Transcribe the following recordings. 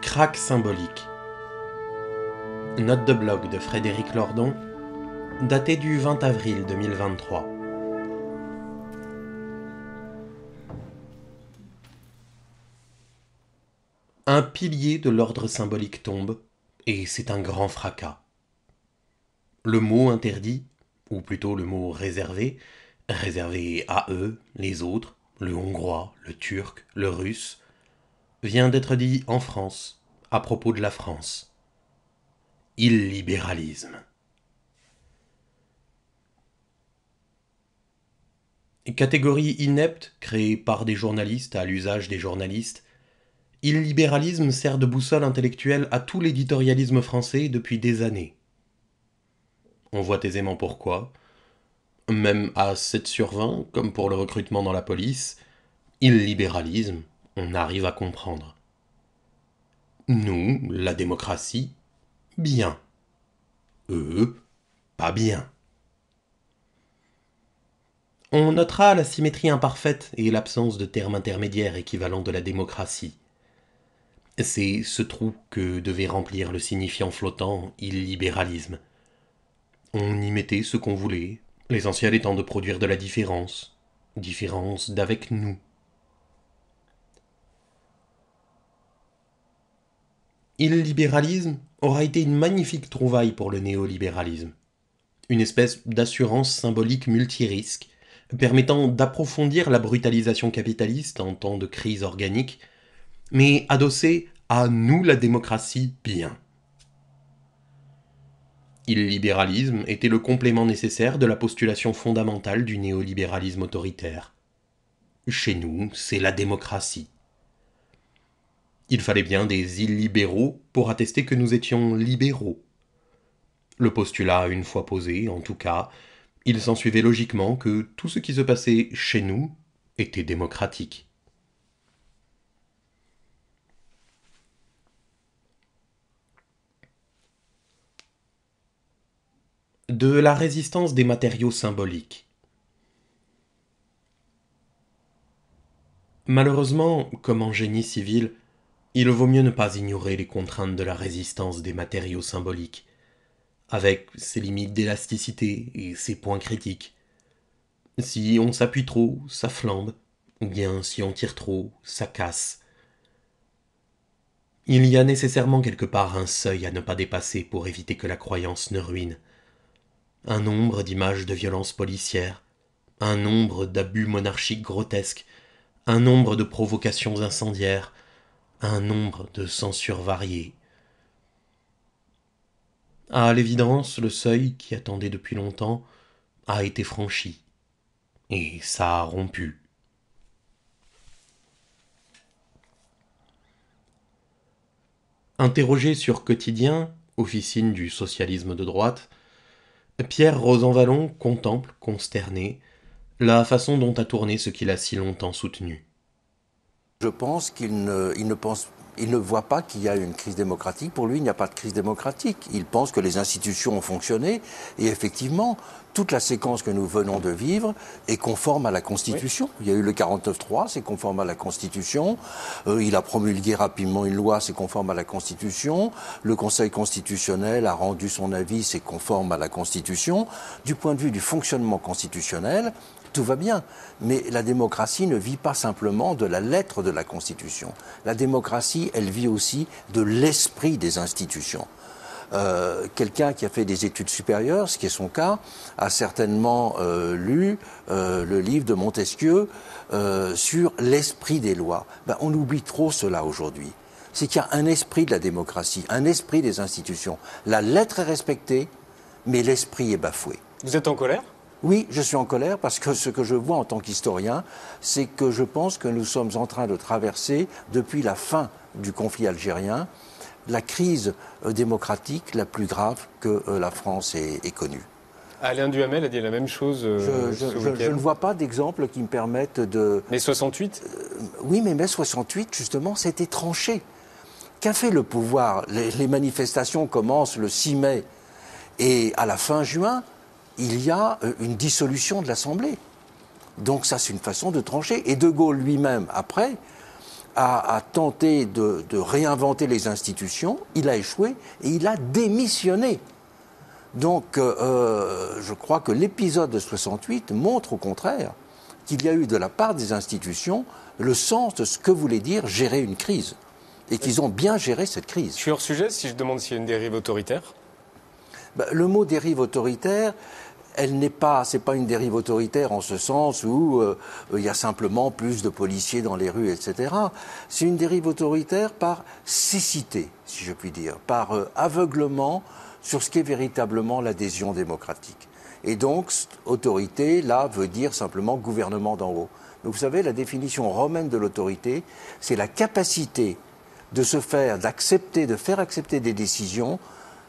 Crac symbolique. Note de blog de Frédéric Lordon, datée du 20 avril 2023. Un pilier de l'ordre symbolique tombe, et c'est un grand fracas. Le mot interdit, ou plutôt le mot réservé, réservé à eux, les autres, le hongrois, le turc, le russe, vient d'être dit en France à propos de la France. Illibéralisme. Catégorie inepte créée par des journalistes à l'usage des journalistes, illibéralisme sert de boussole intellectuelle à tout l'éditorialisme français depuis des années. On voit aisément pourquoi. Même à 7 sur 20, comme pour le recrutement dans la police, illibéralisme on arrive à comprendre. Nous, la démocratie, bien. Eux, pas bien. On notera la symétrie imparfaite et l'absence de termes intermédiaires équivalents de la démocratie. C'est ce trou que devait remplir le signifiant flottant illibéralisme. On y mettait ce qu'on voulait, l'essentiel étant de produire de la différence, différence d'avec nous, illibéralisme aura été une magnifique trouvaille pour le néolibéralisme. Une espèce d'assurance symbolique multirisque, permettant d'approfondir la brutalisation capitaliste en temps de crise organique, mais adossée à nous la démocratie bien. Illibéralisme était le complément nécessaire de la postulation fondamentale du néolibéralisme autoritaire. Chez nous, c'est la démocratie. Il fallait bien des illibéraux pour attester que nous étions libéraux. Le postulat une fois posé, en tout cas, il s'ensuivait logiquement que tout ce qui se passait chez nous était démocratique. De la résistance des matériaux symboliques. Malheureusement, comme en génie civil, il vaut mieux ne pas ignorer les contraintes de la résistance des matériaux symboliques, avec ses limites d'élasticité et ses points critiques. Si on s'appuie trop, ça flambe, ou bien si on tire trop, ça casse. Il y a nécessairement quelque part un seuil à ne pas dépasser pour éviter que la croyance ne ruine. Un nombre d'images de violences policières, un nombre d'abus monarchiques grotesques, un nombre de provocations incendiaires, un nombre de censures variées. À l'évidence, le seuil qui attendait depuis longtemps a été franchi, et ça a rompu. Interrogé sur Quotidien, officine du socialisme de droite, Pierre Rosanvallon contemple, consterné, la façon dont a tourné ce qu'il a si longtemps soutenu. Je pense qu'il ne, voit pas qu'il y a une crise démocratique. Pour lui, il n'y a pas de crise démocratique. Il pense que les institutions ont fonctionné. Et effectivement, toute la séquence que nous venons de vivre est conforme à la Constitution. Il y a eu le 49-3, c'est conforme à la Constitution. Euh, il a promulgué rapidement une loi, c'est conforme à la Constitution. Le Conseil constitutionnel a rendu son avis, c'est conforme à la Constitution. Du point de vue du fonctionnement constitutionnel, tout va bien. Mais la démocratie ne vit pas simplement de la lettre de la Constitution. La démocratie, elle vit aussi de l'esprit des institutions. Euh, quelqu'un qui a fait des études supérieures, ce qui est son cas, a certainement euh, lu euh, le livre de Montesquieu sur l'esprit des lois. Ben, on oublie trop cela aujourd'hui. C'est qu'il y a un esprit de la démocratie, un esprit des institutions. La lettre est respectée, mais l'esprit est bafoué. Vous êtes en colère oui, je suis en colère parce que ce que je vois en tant qu'historien, c'est que je pense que nous sommes en train de traverser, depuis la fin du conflit algérien, la crise euh, démocratique la plus grave que euh, la France ait, connue. Alain Duhamel a dit la même chose. Euh, je, ne vois pas d'exemple qui me permette de. Mais 68 Oui, mais mai 68, justement, c'était tranché. Qu'a fait le pouvoir les, les manifestations commencent le 6 mai et à la fin juin, il y a euh, une dissolution de l'Assemblée. Donc ça, c'est une façon de trancher. Et De Gaulle lui-même, après, a, tenté de, réinventer les institutions, il a échoué et il a démissionné. Donc euh, euh, je crois que l'épisode de 68 montre au contraire qu'il y a eu de la part des institutions le sens de ce que voulait dire gérer une crise et qu'ils ont bien géré cette crise. Sur suis sujet si je demande s'il y a une dérive autoritaire bah, le mot dérive autoritaire, elle n'est pas, c'est pas une dérive autoritaire en ce sens où euh, il y a simplement plus de policiers dans les rues, etc. C'est une dérive autoritaire par cécité, si je puis dire, par euh, aveuglement sur ce qu'est véritablement l'adhésion démocratique. Et donc, autorité, là, veut dire simplement gouvernement d'en haut. vous savez, la définition romaine de l'autorité, c'est la capacité de se faire, d'accepter, de faire accepter des décisions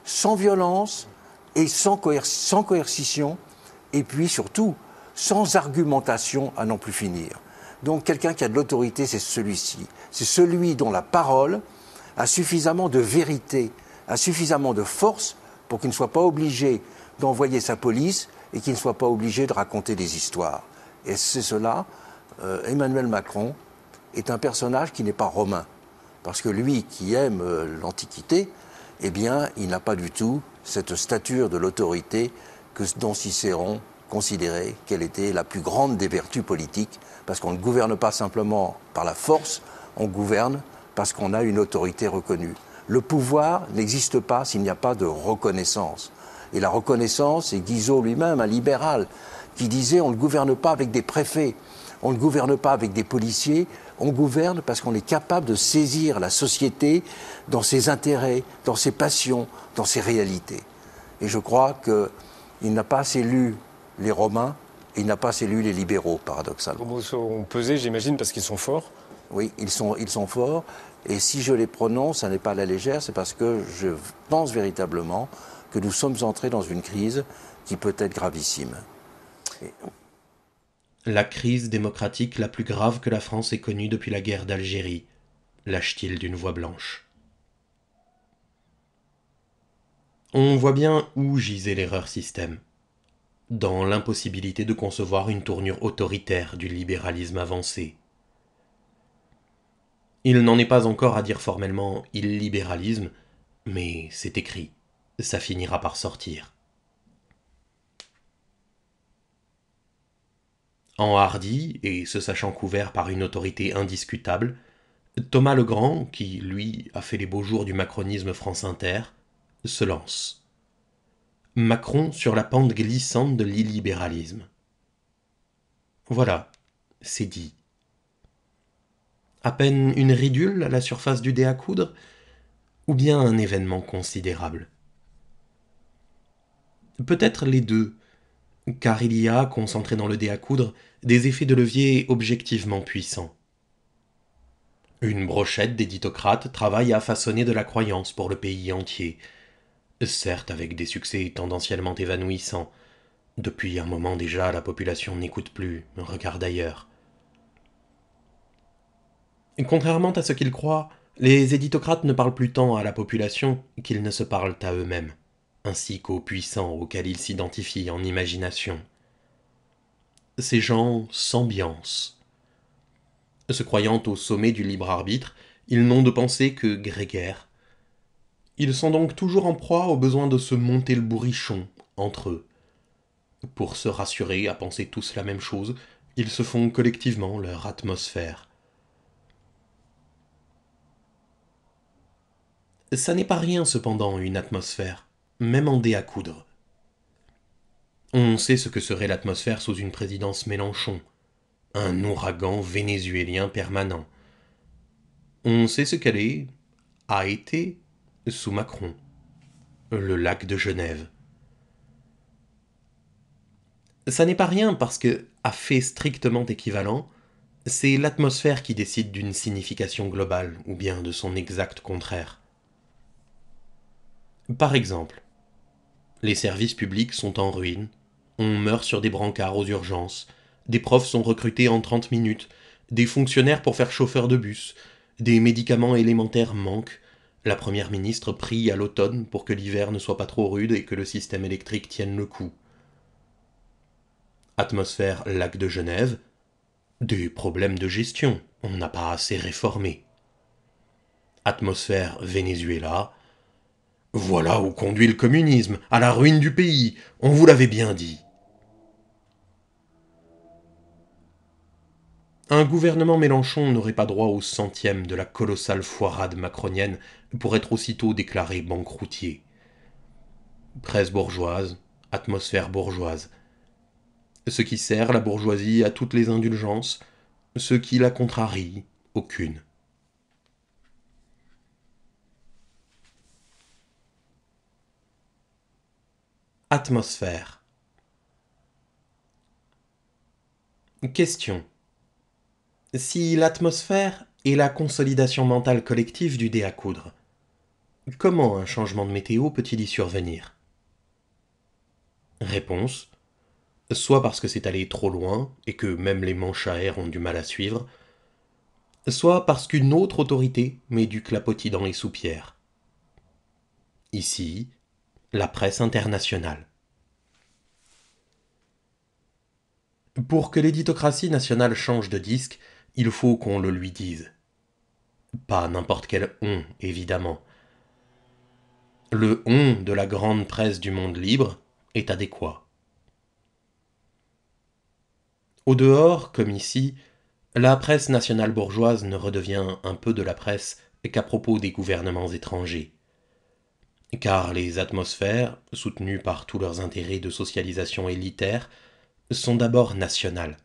sans violence, et sans, coercition, et puis surtout, sans argumentation à n'en plus finir. Donc quelqu'un qui a de l'autorité, c'est celui-ci. C'est celui dont la parole a suffisamment de vérité, a suffisamment de force pour qu'il ne soit pas obligé d'envoyer sa police et qu'il ne soit pas obligé de raconter des histoires. Et c'est cela, euh, Emmanuel Macron est un personnage qui n'est pas romain. Parce que lui qui aime euh, l'Antiquité, eh bien, il n'a pas du tout cette stature de l'autorité que dont Cicéron considérait qu'elle était la plus grande des vertus politiques, parce qu'on ne gouverne pas simplement par la force, on gouverne parce qu'on a une autorité reconnue. Le pouvoir n'existe pas s'il n'y a pas de reconnaissance. Et la reconnaissance, c'est Guizot lui-même, un libéral, qui disait on ne gouverne pas avec des préfets, on ne gouverne pas avec des policiers, on gouverne parce qu'on est capable de saisir la société dans ses intérêts, dans ses passions, dans ses réalités. Et je crois qu'il n'a pas assez lu les Romains, il n'a pas assez lu les libéraux, paradoxalement. Ils sont pesés, j'imagine, parce qu'ils sont forts Oui, ils sont, ils sont forts. Et si je les prononce, ce n'est pas à la légère, c'est parce que je pense véritablement que nous sommes entrés dans une crise qui peut être gravissime la crise démocratique la plus grave que la France ait connue depuis la guerre d'Algérie, lâche-t-il d'une voix blanche. On voit bien où gisait l'erreur système. Dans l'impossibilité de concevoir une tournure autoritaire du libéralisme avancé. Il n'en est pas encore à dire formellement illibéralisme, mais c'est écrit, ça finira par sortir. Enhardi et se sachant couvert par une autorité indiscutable, Thomas Legrand, qui, lui, a fait les beaux jours du macronisme France Inter, se lance. Macron sur la pente glissante de l'illibéralisme. Voilà, c'est dit. À peine une ridule à la surface du dé à coudre, ou bien un événement considérable. Peut-être les deux, car il y a, concentré dans le dé à coudre, des effets de levier objectivement puissants. Une brochette d'éditocrates travaille à façonner de la croyance pour le pays entier, certes avec des succès tendanciellement évanouissants. Depuis un moment déjà, la population n'écoute plus, regarde ailleurs. Contrairement à ce qu'ils croient, les éditocrates ne parlent plus tant à la population qu'ils ne se parlent à eux-mêmes ainsi qu'aux puissants auxquels ils s'identifient en imagination. Ces gens s'ambiancent. Se croyant au sommet du libre arbitre, ils n'ont de pensée que grégaire. Ils sont donc toujours en proie au besoin de se monter le bourrichon entre eux. Pour se rassurer à penser tous la même chose, ils se font collectivement leur atmosphère. Ça n'est pas rien cependant une atmosphère même en dé à coudre. On sait ce que serait l'atmosphère sous une présidence Mélenchon, un ouragan vénézuélien permanent. On sait ce qu'elle est, a été, sous Macron, le lac de Genève. Ça n'est pas rien parce que, à fait strictement équivalent, c'est l'atmosphère qui décide d'une signification globale ou bien de son exact contraire. Par exemple, les services publics sont en ruine. On meurt sur des brancards aux urgences. Des profs sont recrutés en 30 minutes. Des fonctionnaires pour faire chauffeur de bus. Des médicaments élémentaires manquent. La première ministre prie à l'automne pour que l'hiver ne soit pas trop rude et que le système électrique tienne le coup. Atmosphère lac de Genève. Des problèmes de gestion. On n'a pas assez réformé. Atmosphère Venezuela. Voilà où conduit le communisme, à la ruine du pays, on vous l'avait bien dit. Un gouvernement Mélenchon n'aurait pas droit au centième de la colossale foirade macronienne pour être aussitôt déclaré banqueroutier. Presse bourgeoise, atmosphère bourgeoise. Ce qui sert la bourgeoisie à toutes les indulgences, ce qui la contrarie, aucune. Atmosphère. Question. Si l'atmosphère est la consolidation mentale collective du dé à coudre, comment un changement de météo peut-il y survenir Réponse. Soit parce que c'est allé trop loin et que même les manches à air ont du mal à suivre, soit parce qu'une autre autorité met du clapotis dans les soupières. Ici, la presse internationale. Pour que l'éditocratie nationale change de disque, il faut qu'on le lui dise. Pas n'importe quel on, évidemment. Le on de la grande presse du monde libre est adéquat. Au dehors, comme ici, la presse nationale bourgeoise ne redevient un peu de la presse qu'à propos des gouvernements étrangers car les atmosphères, soutenues par tous leurs intérêts de socialisation élitaire, sont d'abord nationales.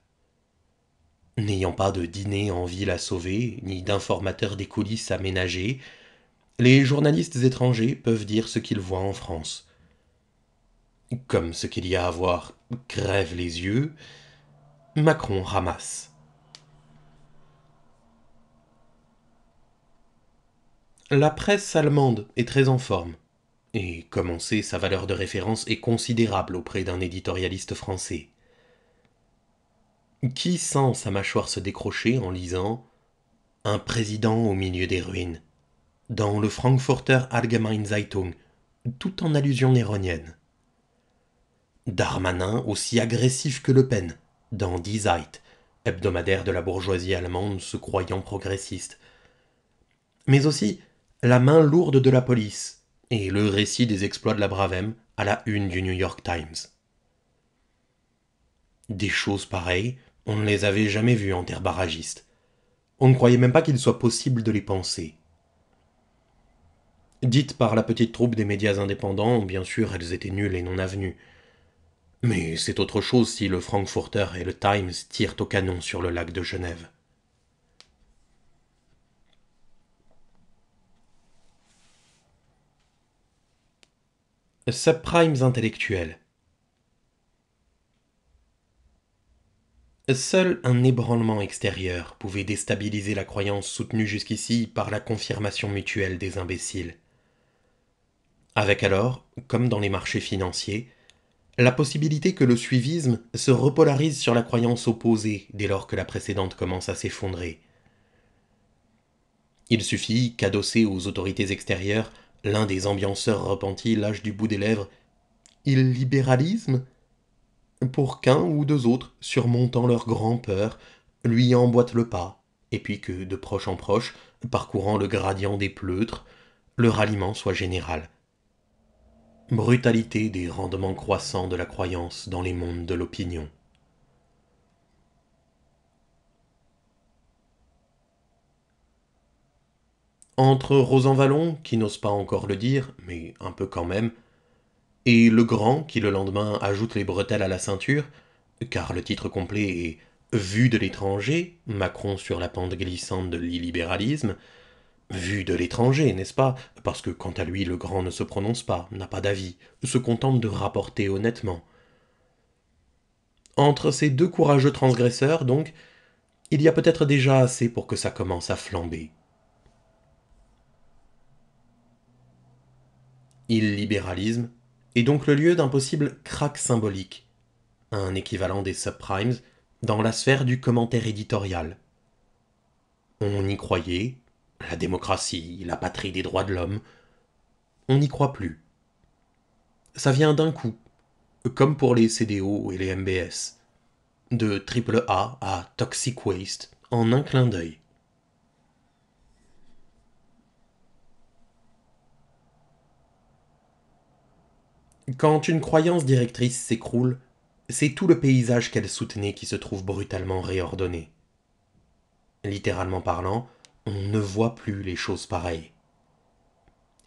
N'ayant pas de dîner en ville à sauver, ni d'informateurs des coulisses à ménager, les journalistes étrangers peuvent dire ce qu'ils voient en France. Comme ce qu'il y a à voir crève les yeux, Macron ramasse. La presse allemande est très en forme et comme on sait, sa valeur de référence est considérable auprès d'un éditorialiste français. Qui sent sa mâchoire se décrocher en lisant Un président au milieu des ruines dans le Frankfurter Allgemeine Zeitung, tout en allusion néronienne. Darmanin aussi agressif que Le Pen, dans Die Zeit, hebdomadaire de la bourgeoisie allemande se croyant progressiste. Mais aussi la main lourde de la police, et le récit des exploits de la Bravem à la une du New York Times. Des choses pareilles, on ne les avait jamais vues en terre barragiste. On ne croyait même pas qu'il soit possible de les penser. Dites par la petite troupe des médias indépendants, bien sûr, elles étaient nulles et non avenues. Mais c'est autre chose si le Frankfurter et le Times tirent au canon sur le lac de Genève. subprimes intellectuels. Seul un ébranlement extérieur pouvait déstabiliser la croyance soutenue jusqu'ici par la confirmation mutuelle des imbéciles. Avec alors, comme dans les marchés financiers, la possibilité que le suivisme se repolarise sur la croyance opposée dès lors que la précédente commence à s'effondrer. Il suffit qu'adossé aux autorités extérieures L'un des ambianceurs repentis lâche du bout des lèvres Il libéralisme Pour qu'un ou deux autres, surmontant leur grand-peur, lui emboîtent le pas, et puis que, de proche en proche, parcourant le gradient des pleutres, le ralliement soit général. Brutalité des rendements croissants de la croyance dans les mondes de l'opinion. entre Vallon, qui n'ose pas encore le dire, mais un peu quand même, et le grand qui le lendemain ajoute les bretelles à la ceinture, car le titre complet est Vue de l'étranger, Macron sur la pente glissante de l'illibéralisme. Vue de l'étranger, n'est-ce pas Parce que quant à lui, le grand ne se prononce pas, n'a pas d'avis, se contente de rapporter honnêtement. Entre ces deux courageux transgresseurs, donc, il y a peut-être déjà assez pour que ça commence à flamber. illibéralisme, est donc le lieu d'un possible crack symbolique, un équivalent des subprimes dans la sphère du commentaire éditorial. On y croyait, la démocratie, la patrie des droits de l'homme, on n'y croit plus. Ça vient d'un coup, comme pour les CDO et les MBS, de triple A à Toxic Waste en un clin d'œil. Quand une croyance directrice s'écroule, c'est tout le paysage qu'elle soutenait qui se trouve brutalement réordonné. Littéralement parlant, on ne voit plus les choses pareilles.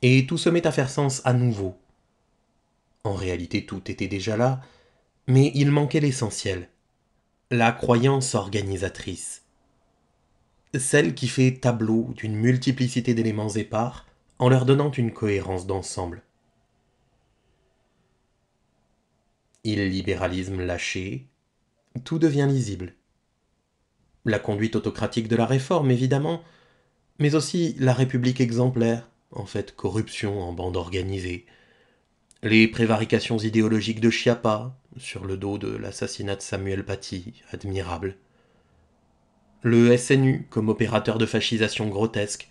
Et tout se met à faire sens à nouveau. En réalité, tout était déjà là, mais il manquait l'essentiel, la croyance organisatrice, celle qui fait tableau d'une multiplicité d'éléments épars en leur donnant une cohérence d'ensemble. illibéralisme lâché, tout devient lisible. La conduite autocratique de la réforme, évidemment, mais aussi la République exemplaire, en fait corruption en bande organisée, les prévarications idéologiques de Chiappa, sur le dos de l'assassinat de Samuel Paty, admirable, le SNU comme opérateur de fascisation grotesque,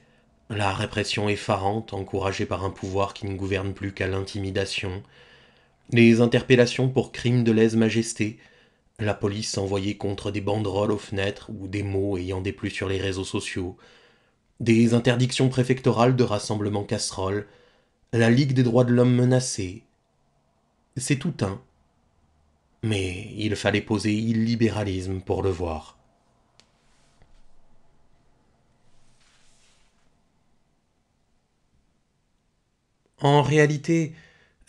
la répression effarante encouragée par un pouvoir qui ne gouverne plus qu'à l'intimidation, les interpellations pour crimes de lèse-majesté, la police envoyée contre des banderoles aux fenêtres ou des mots ayant déplu sur les réseaux sociaux, des interdictions préfectorales de rassemblement casseroles, la Ligue des droits de l'homme menacée. C'est tout un. Mais il fallait poser illibéralisme pour le voir. En réalité,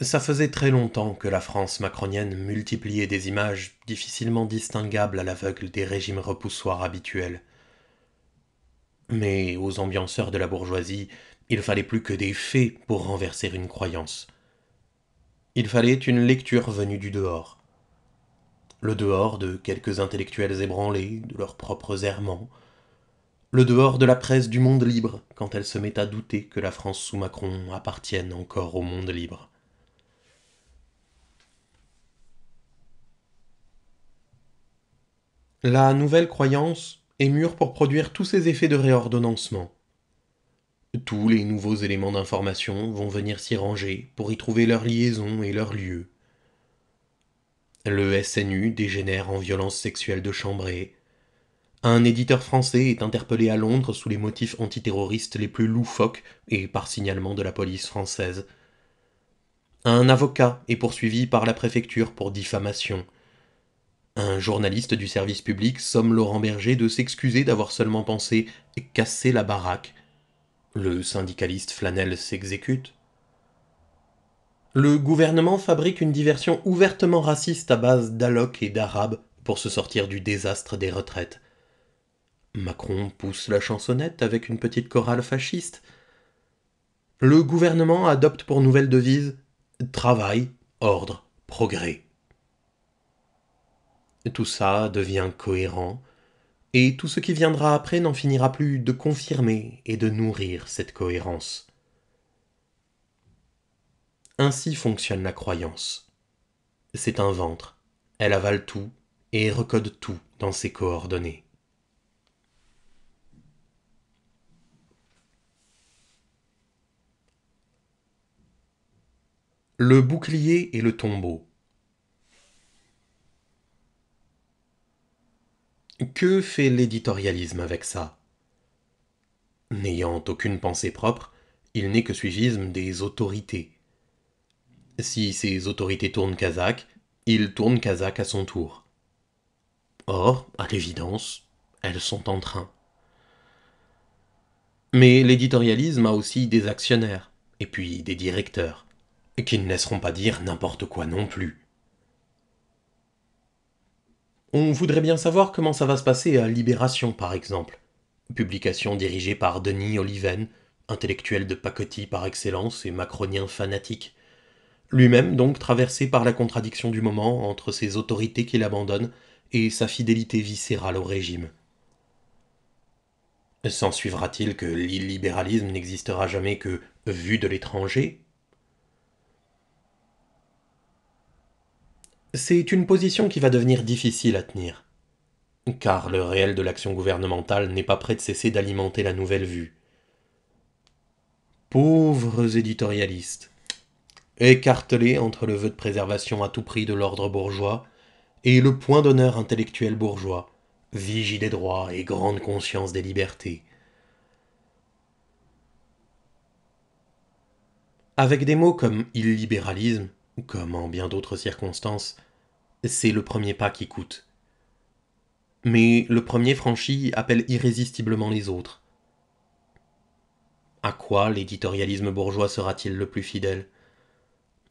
ça faisait très longtemps que la France macronienne multipliait des images difficilement distinguables à l'aveugle des régimes repoussoirs habituels. Mais aux ambianceurs de la bourgeoisie, il fallait plus que des faits pour renverser une croyance. Il fallait une lecture venue du dehors. Le dehors de quelques intellectuels ébranlés, de leurs propres errements. Le dehors de la presse du monde libre, quand elle se met à douter que la France sous Macron appartienne encore au monde libre. La nouvelle croyance est mûre pour produire tous ces effets de réordonnancement. Tous les nouveaux éléments d'information vont venir s'y ranger pour y trouver leur liaison et leur lieu. Le SNU dégénère en violence sexuelle de chambrée. Un éditeur français est interpellé à Londres sous les motifs antiterroristes les plus loufoques et par signalement de la police française. Un avocat est poursuivi par la préfecture pour diffamation. Un journaliste du service public somme Laurent Berger de s'excuser d'avoir seulement pensé casser la baraque. Le syndicaliste Flanel s'exécute. Le gouvernement fabrique une diversion ouvertement raciste à base d'alloc et d'arabes pour se sortir du désastre des retraites. Macron pousse la chansonnette avec une petite chorale fasciste. Le gouvernement adopte pour nouvelle devise travail, ordre, progrès. Tout ça devient cohérent, et tout ce qui viendra après n'en finira plus de confirmer et de nourrir cette cohérence. Ainsi fonctionne la croyance. C'est un ventre, elle avale tout et recode tout dans ses coordonnées. Le bouclier et le tombeau. Que fait l'éditorialisme avec ça N'ayant aucune pensée propre, il n'est que suivisme des autorités. Si ces autorités tournent Kazakh, il tourne Kazakh à son tour. Or, à l'évidence, elles sont en train. Mais l'éditorialisme a aussi des actionnaires, et puis des directeurs, qui ne laisseront pas dire n'importe quoi non plus. On voudrait bien savoir comment ça va se passer à Libération, par exemple. Publication dirigée par Denis Oliven, intellectuel de pacotille par excellence et macronien fanatique. Lui-même donc traversé par la contradiction du moment entre ses autorités qu'il abandonne et sa fidélité viscérale au régime. S'ensuivra-t-il que l'illibéralisme n'existera jamais que vu de l'étranger, C'est une position qui va devenir difficile à tenir. Car le réel de l'action gouvernementale n'est pas prêt de cesser d'alimenter la nouvelle vue. Pauvres éditorialistes, écartelés entre le vœu de préservation à tout prix de l'ordre bourgeois et le point d'honneur intellectuel bourgeois, vigie des droits et grande conscience des libertés. Avec des mots comme illibéralisme, comme en bien d'autres circonstances, c'est le premier pas qui coûte. Mais le premier franchi appelle irrésistiblement les autres. À quoi l'éditorialisme bourgeois sera-t-il le plus fidèle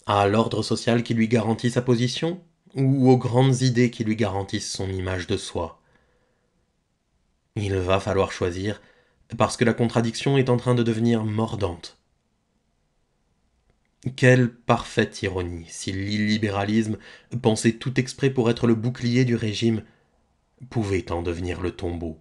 À l'ordre social qui lui garantit sa position ou aux grandes idées qui lui garantissent son image de soi Il va falloir choisir, parce que la contradiction est en train de devenir mordante. Quelle parfaite ironie si l'illibéralisme, pensé tout exprès pour être le bouclier du régime, pouvait en devenir le tombeau.